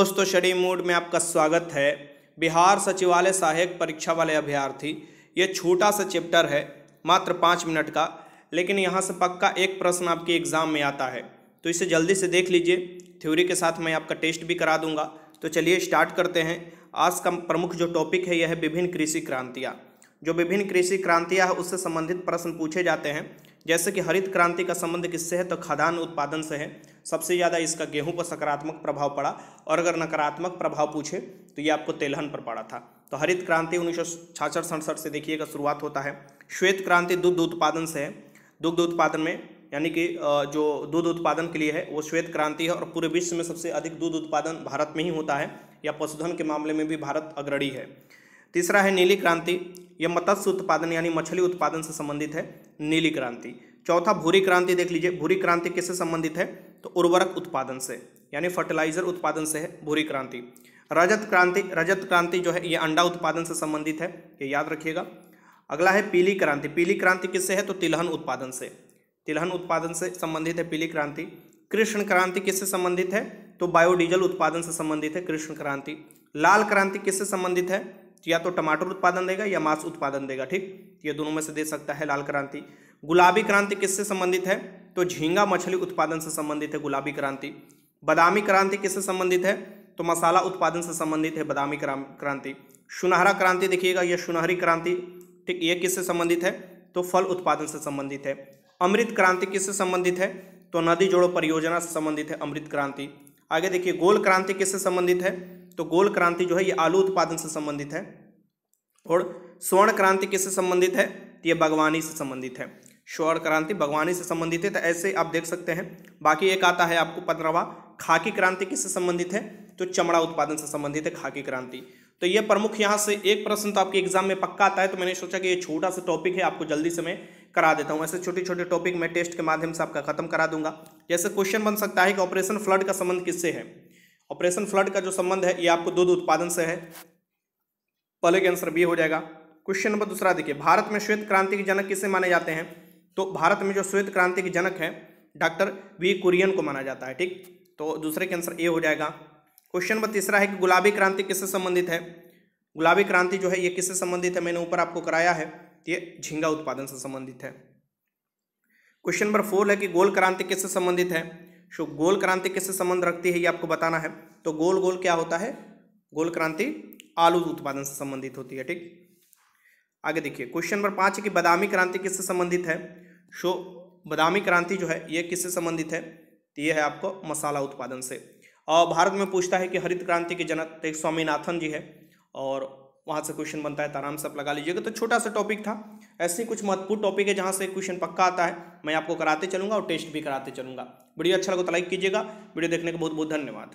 दोस्तों study mood में आपका स्वागत है बिहार सचिवालय सहायक परीक्षा वाले अभ्यर्थी ये छोटा सा चैप्टर है मात्र पाँच मिनट का लेकिन यहाँ से पक्का एक प्रश्न आपके एग्ज़ाम में आता है तो इसे जल्दी से देख लीजिए थ्योरी के साथ मैं आपका टेस्ट भी करा दूंगा तो चलिए स्टार्ट करते हैं आज का प्रमुख जो टॉपिक है यह है विभिन्न कृषि क्रांतियाँ जो विभिन्न कृषि क्रांतियाँ है उससे संबंधित प्रश्न पूछे जाते हैं जैसे कि हरित क्रांति का संबंध किससे है तो खाद्यान्न उत्पादन से है सबसे ज़्यादा इसका गेहूं पर सकारात्मक प्रभाव पड़ा और अगर नकारात्मक प्रभाव पूछे तो ये आपको तेलहन पर पड़ा था तो हरित क्रांति उन्नीस सौ सड़सठ से देखिएगा शुरुआत होता है श्वेत क्रांति दुग्ध उत्पादन से है दुग्ध उत्पादन में यानी कि जो दूध उत्पादन के लिए है वो श्वेत क्रांति है और पूरे विश्व में सबसे अधिक दूध उत्पादन भारत में ही होता है या पशुधन के मामले में भी भारत अग्रणी है तीसरा है नीली क्रांति यह मत्स्य उत्पादन यानी मछली उत्पादन से संबंधित है नीली क्रांति चौथा भूरी क्रांति देख लीजिए भूरी क्रांति किससे संबंधित है तो उर्वरक उत्पादन से यानी फर्टिलाइजर उत्पादन से है भूरी क्रांति रजत क्रांति रजत क्रांति जो है ये अंडा उत्पादन से संबंधित है ये याद रखिएगा अगला है पीली क्रांति पीली क्रांति किससे है तो तिलहन उत्पादन से तिलहन उत्पादन से संबंधित है पीली क्रांति कृष्ण क्रांति किससे संबंधित है तो बायोडीजल उत्पादन से संबंधित है कृष्ण क्रांति लाल क्रांति किससे संबंधित है तो या तो टमाटर उत्पादन देगा या मांस उत्पादन देगा ठीक तो ये दोनों में से दे सकता है लाल क्रांति गुलाबी क्रांति किससे संबंधित है तो झींगा मछली उत्पादन से संबंधित है गुलाबी क्रांति बादामी क्रांति किससे संबंधित है तो मसाला उत्पादन से संबंधित है बादामी क्रांति सुनहरा क्रांति देखिएगा यह सुनहरी क्रांति ठीक ये किससे संबंधित है तो फल उत्पादन से संबंधित है अमृत क्रांति किससे संबंधित है तो नदी जोड़ो परियोजना से संबंधित है अमृत क्रांति आगे देखिए गोल क्रांति किससे संबंधित है तो गोल क्रांति जो है ये आलू उत्पादन से संबंधित है और स्वर्ण क्रांति किससे संबंधित है तो ये बागवानी से संबंधित है स्वर्ण क्रांति बागवानी से संबंधित है तो ऐसे आप देख सकते हैं बाकी एक आता है आपको पंद्रहवा खाकी क्रांति किससे संबंधित है तो चमड़ा उत्पादन से संबंधित है खाकी क्रांति तो ये प्रमुख यहाँ से एक प्रश्न तो आपके एग्जाम में पक्का आता है तो मैंने सोचा कि ये छोटा सा टॉपिक है आपको जल्दी से मैं करा देता हूँ ऐसे छोटे छोटे टॉपिक मैं टेस्ट के माध्यम से आपका खत्म करा दूंगा जैसे क्वेश्चन बन सकता है कि ऑपरेशन फ्लड का संबंध किससे है ऑपरेशन फ्लड का जो संबंध है ये आपको दूध उत्पादन से है पहले के आंसर बी हो जाएगा क्वेश्चन नंबर दूसरा देखिए भारत में श्वेत क्रांति के जनक किसे माने जाते हैं तो भारत में जो श्वेत क्रांति के जनक है डॉक्टर वी कुरियन को माना जाता है ठीक तो दूसरे के आंसर ए हो जाएगा क्वेश्चन नंबर तीसरा है कि गुलाबी क्रांति किससे संबंधित है गुलाबी क्रांति जो है ये किससे संबंधित है मैंने ऊपर आपको कराया है ये झींगा उत्पादन से संबंधित है क्वेश्चन नंबर फोर है कि गोल क्रांति किससे संबंधित है सो गोल क्रांति किससे संबंध रखती है ये आपको बताना है तो गोल गोल क्या होता है गोल क्रांति आलू उत्पादन से संबंधित होती है ठीक आगे देखिए क्वेश्चन नंबर पाँच कि बदामी क्रांति किससे संबंधित है सो बदामी क्रांति जो है ये किससे संबंधित है तो ये है आपको मसाला उत्पादन से और भारत में पूछता है कि हरित क्रांति के जनक एक स्वामीनाथन जी है और वहाँ से क्वेश्चन बनता है तो आराम से आप लगा लीजिएगा तो छोटा सा टॉपिक था ऐसे ही कुछ महत्वपूर्ण टॉपिक है जहाँ से क्वेश्चन पक्का आता है मैं आपको कराते चलूँगा और टेस्ट भी कराते चलूँगा वीडियो अच्छा लगा तो लाइक कीजिएगा वीडियो देखने का बहुत बहुत धन्यवाद